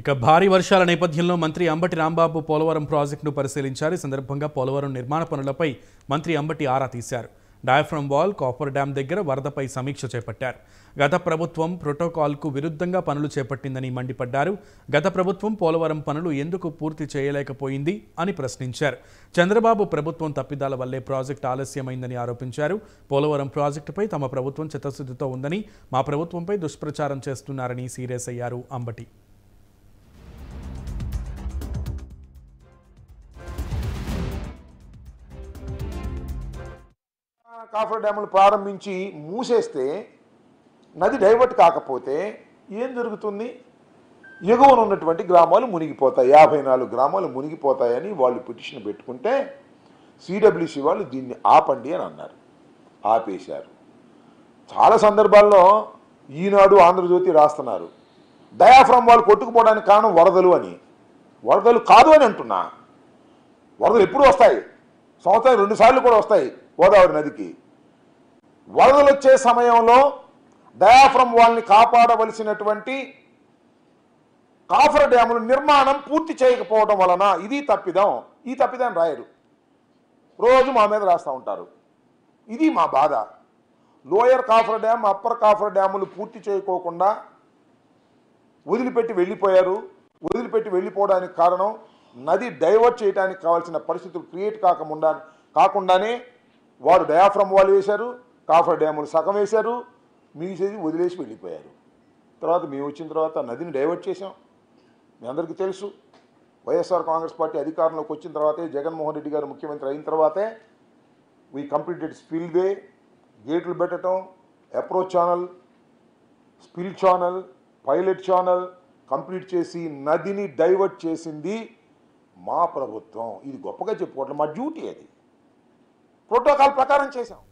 ఇక భారీ వర్షాల నేపథ్యంలో మంత్రి అంబటి రాంబాబు పోలవరం ప్రాజెక్టును పరిశీలించారు ఈ సందర్భంగా పోలవరం నిర్మాణ పనులపై మంత్రి అంబటి ఆరా తీశారు డయాఫ్రమ్ వాల్ కాపర్ డ్యాం దగ్గర వరదపై సమీక్ష చేపట్టారు గత ప్రభుత్వం ప్రోటోకాల్కు విరుద్ధంగా పనులు చేపట్టిందని మండిపడ్డారు గత ప్రభుత్వం పోలవరం పనులు ఎందుకు పూర్తి చేయలేకపోయింది అని ప్రశ్నించారు చంద్రబాబు ప్రభుత్వం తప్పిదాల వల్లే ప్రాజెక్టు ఆలస్యమైందని ఆరోపించారు పోలవరం ప్రాజెక్టుపై తమ ప్రభుత్వం చిత్తశుద్ధితో ఉందని మా ప్రభుత్వంపై దుష్ప్రచారం చేస్తున్నారని సీరియస్ అయ్యారు అంబటి కాఫర్ డ్యాములు ప్రారంభించి మూసేస్తే నది డైవర్ట్ కాకపోతే ఏం జరుగుతుంది ఎగువన ఉన్నటువంటి గ్రామాలు మునిగిపోతాయి యాభై నాలుగు గ్రామాలు మునిగిపోతాయని వాళ్ళు పిటిషన్ పెట్టుకుంటే సిడబ్ల్యూసి వాళ్ళు దీన్ని ఆపండి అని అన్నారు ఆపేశారు చాలా సందర్భాల్లో ఈనాడు ఆంధ్రజ్యోతి రాస్తున్నారు డయాఫ్రామ్ వాళ్ళు కొట్టుకుపోవడానికి కారణం వరదలు అని వరదలు కాదు అని అంటున్నా వరదలు ఎప్పుడు వస్తాయి సంవత్సరం రెండు సార్లు కూడా వస్తాయి గోదావరి నదికి వరదలు వచ్చే సమయంలో డయాఫ్రమ్ వాళ్ళని కాపాడవలసినటువంటి కాఫర డ్యాములు నిర్మాణం పూర్తి చేయకపోవడం వలన ఇది తప్పిదం ఈ తప్పిదం రాయరు రోజు మా మీద రాస్తూ ఉంటారు ఇది మా బాధ lower coffer dam upper coffer డ్యాములు పూర్తి చేయకోకుండా వదిలిపెట్టి వెళ్ళిపోయారు వదిలిపెట్టి వెళ్ళిపోవడానికి కారణం నది డైవర్ట్ చేయడానికి కావాల్సిన పరిస్థితులు క్రియేట్ కాకుండా కాకుండానే వారు డయాఫ్రమ్ వాళ్ళు వేశారు కాఫర్ డ్యాములు సగం వేశారు మిగిసేది వదిలేసి వెళ్ళిపోయారు తర్వాత మేము వచ్చిన తర్వాత నదిని డైవర్ట్ చేసాం మీ అందరికీ తెలుసు వైఎస్ఆర్ కాంగ్రెస్ పార్టీ అధికారంలోకి వచ్చిన తర్వాతే జగన్మోహన్ రెడ్డి గారు ముఖ్యమంత్రి అయిన తర్వాతే వీ కంప్లీటెడ్ స్పిల్ వే గేట్లు పెట్టడం approach channel spill channel pilot channel complete చేసి నదిని డైవర్ట్ చేసింది మా ప్రభుత్వం ఇది గొప్పగా చెప్పుకోవట్లేదు మా డ్యూటీ అది ప్రోటోకాల్ ప్రకారం చేశాం